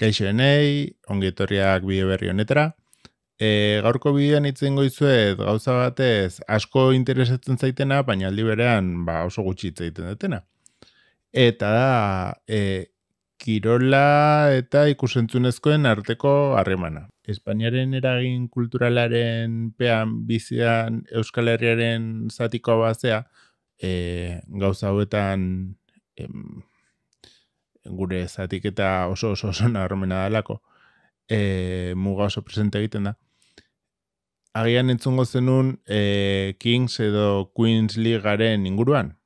Kaixo nei, ongi etorriak bideo berri honetara. E, gaurko bidean itzen goizuet gauza batez asko interesatzen zaitena, baina aldi berean ba, oso gutxi itzen dutena. Eta da, e, kirola eta ikusentzunezkoen arteko harremana. Espainiaren eragin kulturalaren pean bizian Euskal Herriaren zatikoa bazea, e, gauza hauetan gure zatik eta oso oso oso nahormena dalako, e, eh, muga oso presente egiten da. Agian entzungo zenun e, Kings edo Queens Leaguearen inguruan.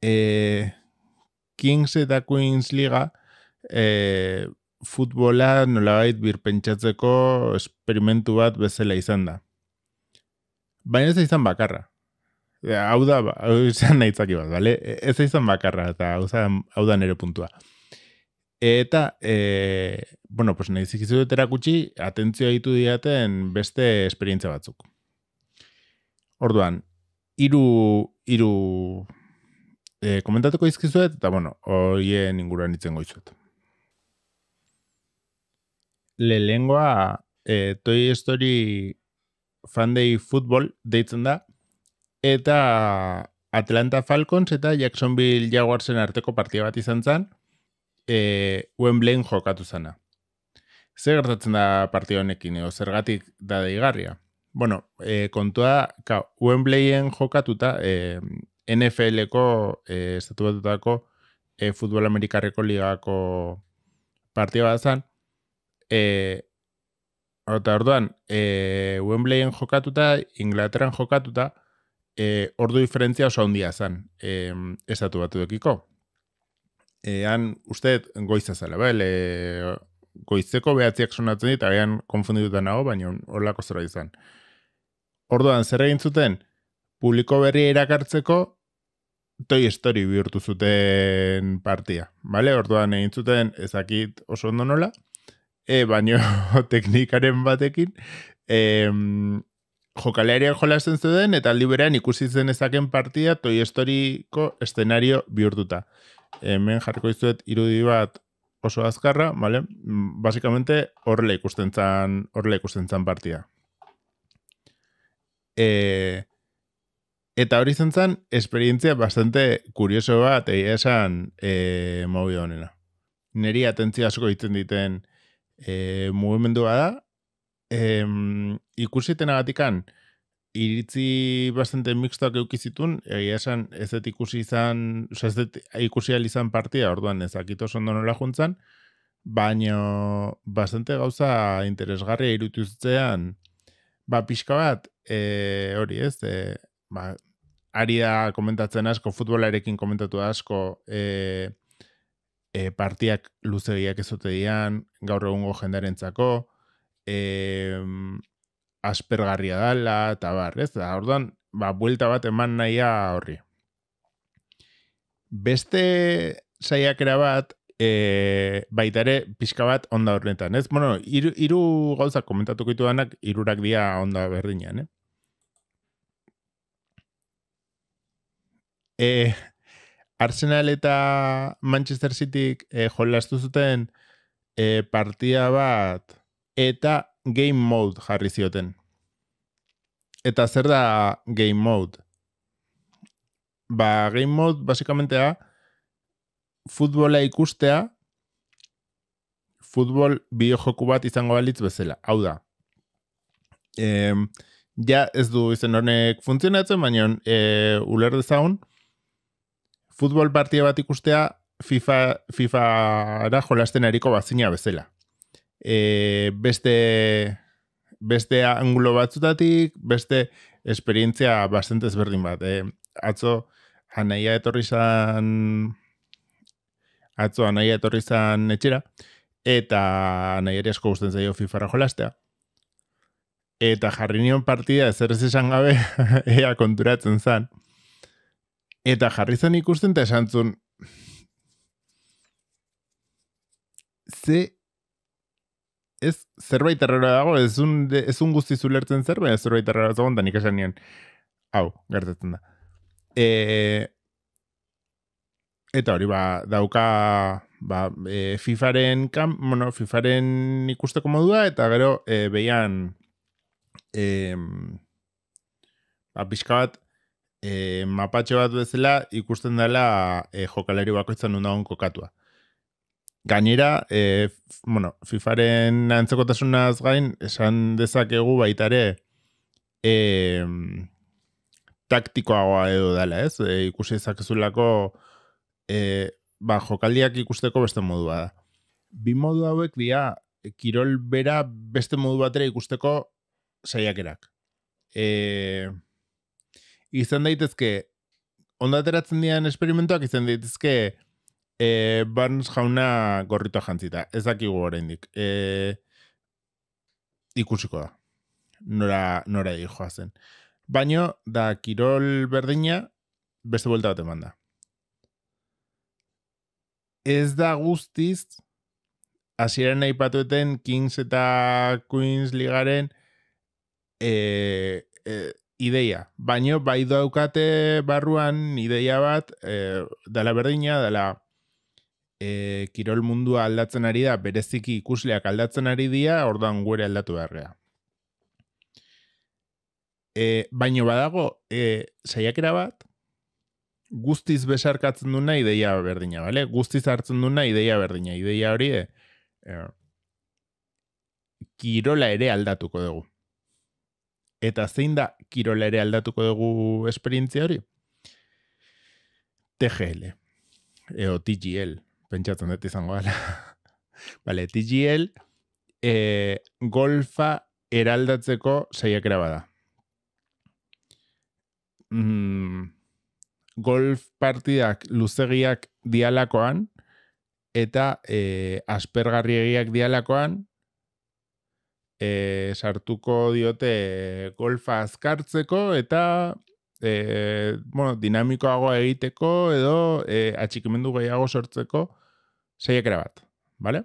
E, Kings eta Queens Liga e, futbola nolabait birpentsatzeko esperimentu bat bezala izan da. Baina ez da izan bakarra hau da, ba, hau izan nahi zaki bat, bale? E, ez izan bakarra eta hau, zan, da nire puntua. Eta, e, bueno, pues nahi zikizu dut erakutsi, atentzioa ditu diaten beste esperientza batzuk. Orduan, iru, iru e, komentatuko izkizuet, eta bueno, horien inguruan itzen goizuet. Le lengua, e, toi estori fandei futbol deitzen da, eta Atlanta Falcons eta Jacksonville Jaguarsen arteko partia bat izan zen, e, Wembleyen jokatu zana. Zer gertatzen da partia honekin, edo zergatik da deigarria? Bueno, e, kontua, ka, Wembleyen jokatuta, e, NFL-eko, e, estatu e, futbol amerikarreko ligako partia bat zan e, Eta orduan, e, Wembleyen jokatuta, Inglaterran jokatuta, e, ordu diferentzia oso handia zen e, esatu batu Ean, uste, goizta zela, bai, goizteko behatziak sonatzen dit, agian konfundituta nago, baina hor lako zera izan. Orduan, zer egin zuten, publiko berri erakartzeko toi estori bihurtu zuten partia. Bale, orduan egin zuten, ezakit oso ondo nola, e, baina teknikaren batekin, e, jokalearian jolasten zeuden eta aldi berean ikusi zen ezaken partida Toy Storyko eszenario bihurtuta. Hemen jarriko dizuet irudi bat oso azkarra, vale? Mm, basikamente horrela ikusten zan, horrela ikusten zan partida. E, eta hori zen zan, esperientzia bastante kurioso bat, egin esan, e, mobi honena. Neri atentzia asko egiten diten e, mugimendua da, em, ikusiten agatikan, iritzi bastante mixtoak eukizitun, egia esan ez dut ikusi izan, oza, ez dut ikusi izan partia, orduan ezakito sondo nola juntzan, baino bastante gauza interesgarria irutuzetzean, ba, pixka bat, e, hori ez, e, ba, ari komentatzen asko, futbolarekin komentatu asko, e, e, partiak luzegiak ezote dian, gaur egungo jendaren txako, eh, aspergarria dala, eta bar, da, orduan, ba, buelta bat eman nahia horri. Beste saiakera bat, E, baita ere, pixka bat onda horretan, ez? Bueno, iru, iru gauza komentatuko ditu denak, irurak dia onda berdinean, eh? eh? Arsenal eta Manchester City e, eh, jolastu zuten e, partia bat eta game mode jarri zioten. Eta zer da game mode? Ba, game mode basikamente da futbola ikustea futbol biojoku bat izango balitz bezala. Hau da. E, ja ez du izen honek funtzionatzen, baina e, uler dezaun, futbol partia bat ikustea FIFA, FIFA ara jolasten eriko bazina bezala e, beste beste angulo batzutatik, beste esperientzia bastante ezberdin bat. E, atzo, anaia etorri zan atzo, anaia etorri zan etxera, eta anaia asko guztien zaio fifarra jolastea. Eta jarri nion partida ezer ez esan gabe ea konturatzen zan. Eta jarri zan ikusten eta esantzun ze ez zerbait errero dago, ez un, ez un guzti zulertzen zer, baina zerbait errero zagoen, da nik esan nien, hau, gertatzen da. E, eta hori, ba, dauka ba, e, FIFAren, bueno, FIFAren ikusteko modua, eta gero, e, behian, e, ba, pixka bat, e, mapatxe bat bezala ikusten dela e, jokalari bakoitzan nundagon kokatua. Gainera, e, bueno, FIFAren antzekotasunaz gain, esan dezakegu baita ere e, taktikoagoa edo dela, ez? E, ikusi ezakezulako e, ba, jokaldiak ikusteko beste modua da. Bi modu hauek dira, kirol bera beste modu batera ikusteko saiakerak. E, izan daitezke, ondateratzen dian esperimentuak izan daitezke, e, Barnes jauna gorrito jantzita, ez dakigu oraindik. E, ikusiko da, nora, nora zen. Baino, da kirol berdina, beste buelta bat emanda. da. Ez da guztiz, aziren nahi patueten Kings eta Queens ligaren e, e, ideia. Baino, bai daukate barruan ideia bat, e, dala berdina, dala e, kirol mundua aldatzen ari da, bereziki ikusleak aldatzen ari dira, orduan gure aldatu beharrea. E, baino badago, e, saiakera bat, guztiz besarkatzen duna ideia berdina, bale? Guztiz hartzen duna ideia berdina. Ideia hori, e, e kirola ere aldatuko dugu. Eta zein da kirola ere aldatuko dugu esperientzia hori? TGL. Eo, TGL pentsatzen dut izango gala. Bale, TGL e, eh, golfa eraldatzeko saiakera bada. Mm, golf partidak luzegiak dialakoan eta e, aspergarriegiak dialakoan e, sartuko diote golfa azkartzeko eta e, bueno, dinamikoagoa egiteko edo e, atxikimendu gehiago sortzeko seiek bat, vale?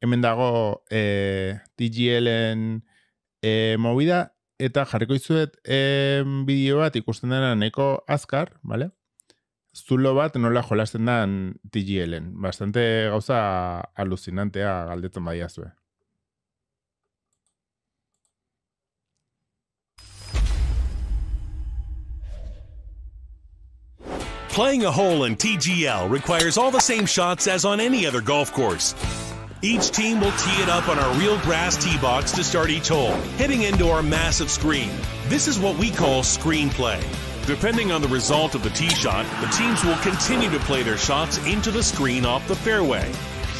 Hemen dago e, eh, TGL-en e, eh, mobida, eta jarriko izuet e, eh, bideo bat ikusten dena neko azkar, vale? Zulo bat nola jolasten den TGL-en. Bastante gauza aluzinantea galdetan badia zuen. Playing a hole in TGL requires all the same shots as on any other golf course. Each team will tee it up on our real grass tee box to start each hole, hitting into our massive screen. This is what we call screen play. Depending on the result of the tee shot, the teams will continue to play their shots into the screen off the fairway,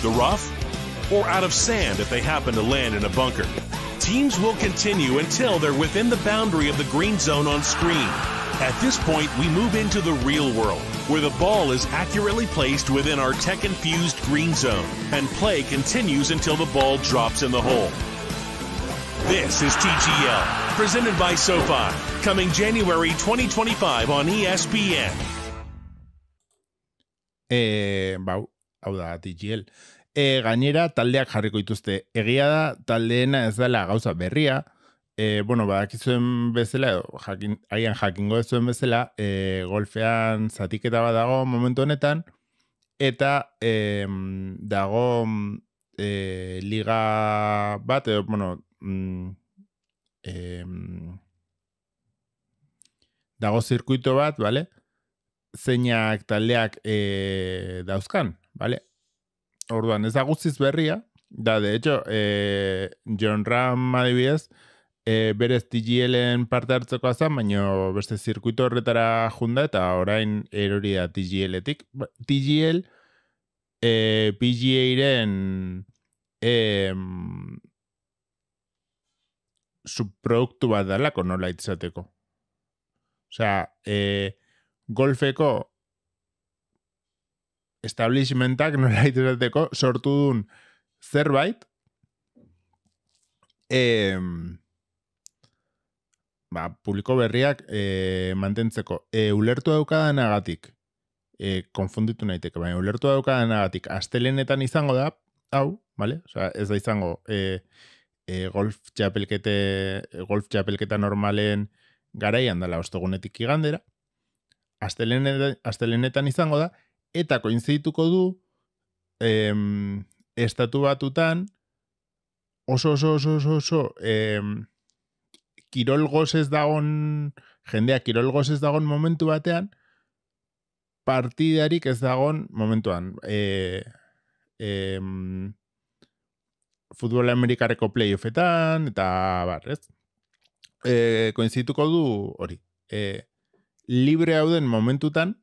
the rough, or out of sand if they happen to land in a bunker. Teams will continue until they're within the boundary of the green zone on screen. At this point, we move into the real world, where the ball is accurately placed within our tech-infused green zone, and play continues until the ball drops in the hole. This is TGL, presented by SoFi, coming January 2025 on ESPN. Eh, bau, hau da, TGL. Eh gainera, taldeak jarriko dituzte. Egia da, taldeena ez dela gauza berria, e, bueno, badak izuen bezala, jakin, haian jakingo ez zuen bezala, eh, golfean zatiketa bat dago momentu honetan, eta e, dago e, liga bat, edo, bueno, e, dago zirkuito bat, vale, zeinak taldeak dauzkan, vale. Orduan, ez da guztiz berria, da, de hecho, eh, John Ram adibidez, e, berez TGL-en parte hartzeko azan, baina beste zirkuito horretara junda eta orain eroria TGL-etik. Ba, TGL, e, PGA-ren e, subproduktu bat dalako nola itzateko. Osea, e, golfeko establishmentak nola itzateko sortu dun zerbait, Eh, ba, publiko berriak e, mantentzeko. E, ulertu agatik, e, eh, konfunditu naiteke, baina ulertu agatik, astelenetan izango da, hau, vale? Osea, ez da izango, e, e, golf, txapelkete, golf txapelketa normalen garaian dela ostegunetik igandera, astelenetan, astelenetan izango da, eta koinzituko du, em, estatu batutan, oso, oso, oso, oso, oso em, kirolgoz ez dagon, jendea kirolgoz ez dagon momentu batean, partidarik ez dagon momentuan. E, e, futbol amerikareko playoffetan, eta bar, ez? E, koinzituko du hori. E, libre hauden momentutan,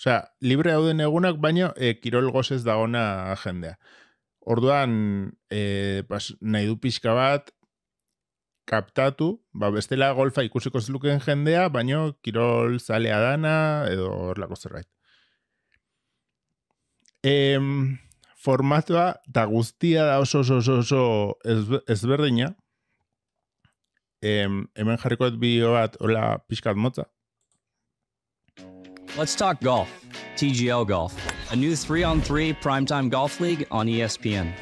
Osea, libre hauden egunak, baino e, kirol gozez dagona jendea. Orduan, e, pas, nahi du pixka bat, kaptatu, ba, bestela golfa ikusiko zluken jendea, baino kirol zalea dana, edo horlako zerbait. E, formatua da guztia da oso oso oso, oso ezberdina. E, hemen jarrikoet ez bideo bat, hola, pixkat motza. Let's talk golf. TGL Golf. A new 3 on 3 primetime golf league on ESPN.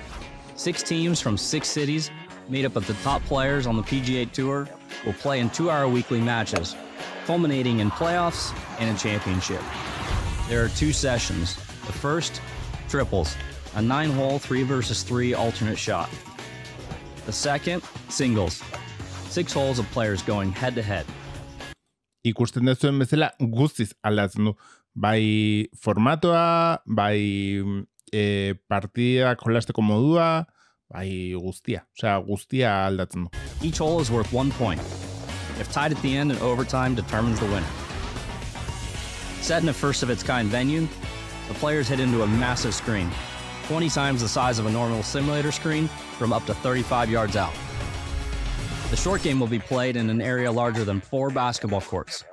Six teams from six cities made up of the top players on the PGA Tour, will play in two hour weekly matches, culminating in playoffs and a championship. There are two sessions. The first, triples, a nine hole, three versus three alternate shot. The second, singles, six holes of players going head to head. Ikusten dezuen bezala guztiz aldatzen du. Bai formatoa, bai e, eh, partida jolasteko modua, bai guztia, osea, guztia aldatzen du. Each hole is worth one point. If tied at the end, an overtime determines the winner. Set in a first of its kind venue, the players hit into a massive screen, 20 times the size of a normal simulator screen from up to 35 yards out. The short game will be played in an area larger than four basketball courts,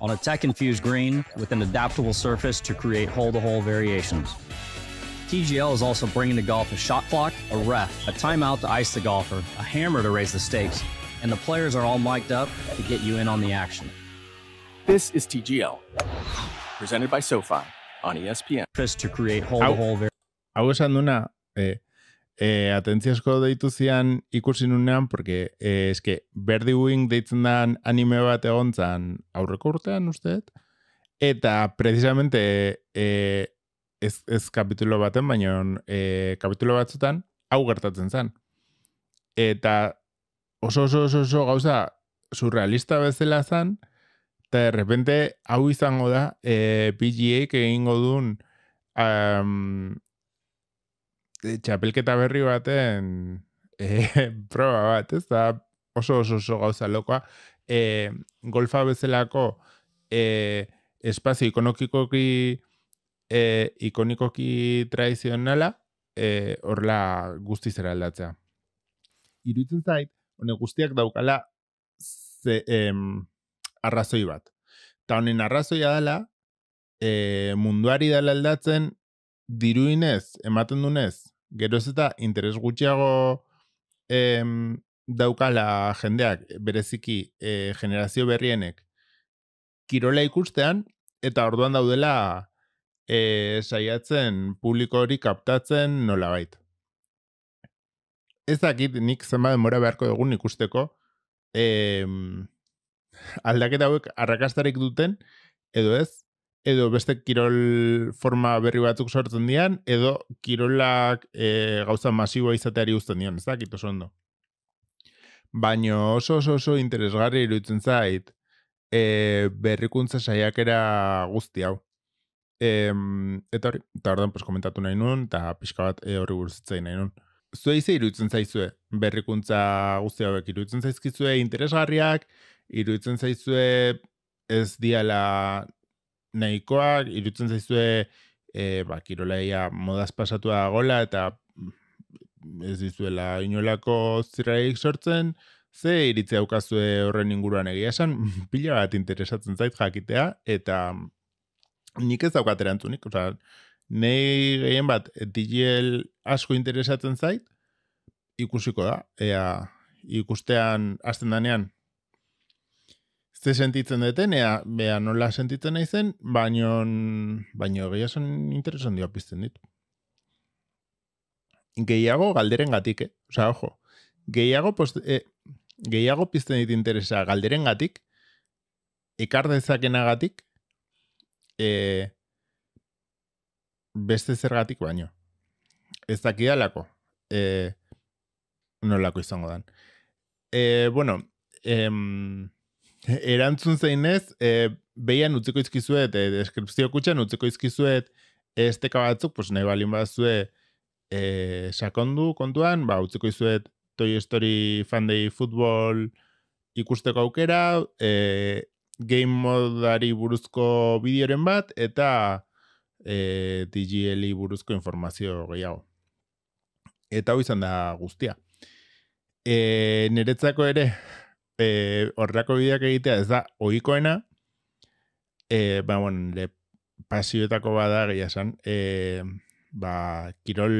on a tech infused green with an adaptable surface to create hole to hole variations. TGL is also bringing to golf a shot clock, a ref, a timeout to ice the golfer, a hammer to raise the stakes, and the players are all mic'd up to get you in on the action. This is TGL, presented by SoFi on ESPN. Chris to create hole-to-hole... -hole Hau esan duna, eh, eh, atentziasko deitu zian ikusi nunean, porque eh, eske Berdi Wing deitzen den anime bat egon zan aurreko urtean, usteet? Eta, precisamente, eh, ez, ez kapitulo baten, baina e, kapitulo batzutan, hau gertatzen zen. Eta oso oso oso, oso gauza surrealista bezala zen, eta de repente hau izango da eh, e, PGA egingo duen um, e, txapelketa berri baten e, proba bat, ez oso oso oso gauza lokoa. E, golfa bezalako e, espazio ikonokikoki e, ikonikoki tradizionala e, eh, orla guzti zera aldatzea. Irutzen zait, honek guztiak daukala em, arrazoi bat. Ta honen arrazoia dela e, munduari dela aldatzen diruinez, ematen dunez, geroz eta interes gutxiago em, daukala jendeak bereziki e, generazio berrienek kirola ikustean eta orduan daudela e, saiatzen publiko hori kaptatzen nolabait. Ez dakit nik zenba demora beharko dugun ikusteko e, aldaketa hauek arrakastarik duten edo ez, edo beste kirol forma berri batzuk sortzen dian, edo kirolak e, gauza masiboa izateari uzten dian, ez dakit oso ondo. Baina oso oso oso interesgarri iruditzen zait e, berrikuntza saiakera guzti hau eta hori, pues, komentatu nahi nuen, eta pixka bat eh, hori buruzitzei nahi nuen. Zuei ze iruditzen zaizue, berrikuntza guzti hauek iruditzen zaizkizue, interesgarriak, iruditzen zaizue ez diala nahikoak, iruditzen zaizue e, ba, kirolaia modaz pasatua gola, eta mm, ez dizuela inolako zirraik sortzen, ze iritzi daukazue horren inguruan egia esan, pila bat interesatzen zait jakitea, eta nik ez daukat erantzunik, Nei nahi gehien bat, digiel asko interesatzen zait, ikusiko da, ea ikustean, azten danean, ze sentitzen deten, ea, bea nola sentitzen nahi zen, baino, baino gehiasen interesan dio pizten ditu. Gehiago galderen gatik, eh? Osa, ojo, gehiago, post, eh, pizten dit interesa galderen gatik, ekar dezakenagatik, e, beste zergatik baino. Ez dakidalako. E, nolako izango dan. E, bueno, em, erantzun zeinez, e, behian utziko izkizuet, e, deskripzio kutxan utziko izkizuet, esteka batzuk, pues, nahi balin batzue, e, sakondu kontuan, ba, utziko izuet Toy Story Fan Day Football ikusteko aukera, e, game modari buruzko bideoren bat eta e, eh, TGL buruzko informazio gehiago. Eta hau izan da guztia. E, niretzako ere e, eh, horreako bideak egitea ez da ohikoena e, ba, bueno, le, pasioetako bada gehiago esan e, ba, kirol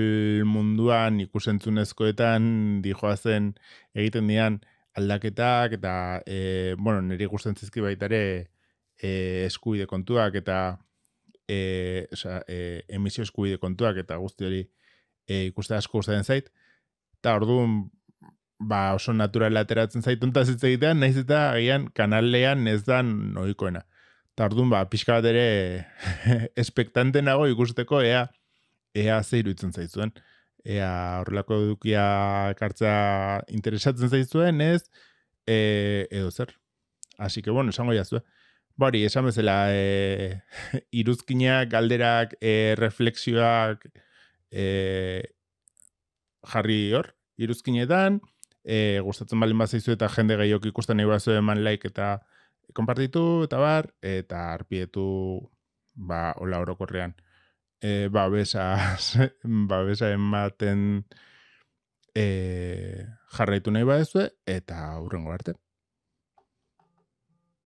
munduan ikusentzunezkoetan dijoazen egiten dian aldaketak eta e, bueno, niri gustatzen zizki baita ere e, eh, eskuide kontuak eta e, eh, oza, e, emisio eskubide kontuak eta guzti hori e, ikuste asko gustatzen zait. Eta orduan ba, oso natural ateratzen zait onta zitze naiz eta agian kanalean ez da noikoena. Eta orduan ba, pixka bat ere espektante nago ikusteko ea ea zeiru itzen zaizuen ea horrelako edukia kartza interesatzen zaizuen, ez? E, edo zer. Así que bueno, esango jazue. Bari, esan bezala, e, iruzkinak, galderak, e, refleksioak e, jarri hor, iruzkinetan, e, gustatzen balin bat zaizu eta jende gehiok ikusten nahi bat eman like eta konpartitu, eta bar, eta arpietu, ba, hola orokorrean e, eh, babesa babesa ematen e, jarraitu nahi baezue eta aurrengo arte.